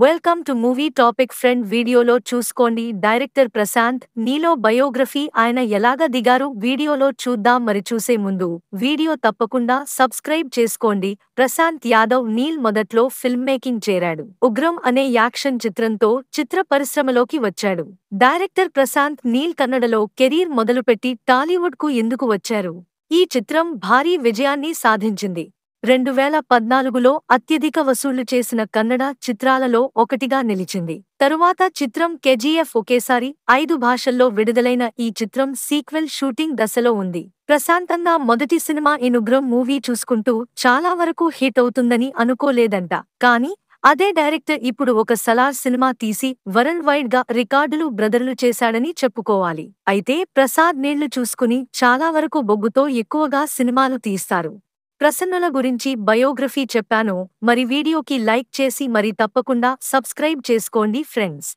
welcome to movie topic friend వీడియోలో చూసుకోండి director Prashanth నీలో బయోగ్రఫీ ఆయన ఎలాగ దిగారు వీడియోలో చూద్దాం మరి చూసే ముందు వీడియో తప్పకుండా సబ్స్క్రైబ్ చేసుకోండి ప్రశాంత్ యాదవ్ నీల్ మొదట్లో ఫిల్మ్ మేకింగ్ చేరాడు ఉగ్రం అనే యాక్షన్ చిత్రంతో చిత్ర పరిశ్రమలోకి వచ్చాడు డైరెక్టర్ ప్రశాంత్ నీల్ కన్నడలో కెరీర్ మొదలుపెట్టి టాలీవుడ్ కు ఎందుకు వచ్చారు ఈ చిత్రం భారీ విజయాన్ని సాధించింది రెండు వేల పద్నాలుగులో అత్యధిక వసూళ్లు చేసిన కన్నడ చిత్రాలలో ఒకటిగా నిలిచింది తరువాత చిత్రం కెజీఎఫ్ ఒకేసారి ఐదు భాషల్లో విడుదలైన ఈ చిత్రం సీక్వెల్ షూటింగ్ దశలో ఉంది ప్రశాంతంగా మొదటి సినిమా ఇనుగ్రం మూవీ చూసుకుంటూ చాలా వరకు హిట్ అవుతుందని అనుకోలేదంట కానీ అదే డైరెక్టర్ ఇప్పుడు ఒక సలార్ సినిమా తీసి వరల్డ్ వైడ్ గా రికార్డులు బ్రదర్లు చేశాడని చెప్పుకోవాలి అయితే ప్రసాద్ నీళ్లు చూసుకుని చాలా వరకు బొగ్గుతో ఎక్కువగా సినిమాలు తీస్తారు ప్రసన్నల గురించి బయోగ్రఫీ చెప్పాను మరి వీడియోకి లైక్ చేసి మరి తప్పకుండా సబ్స్క్రైబ్ చేసుకోండి ఫ్రెండ్స్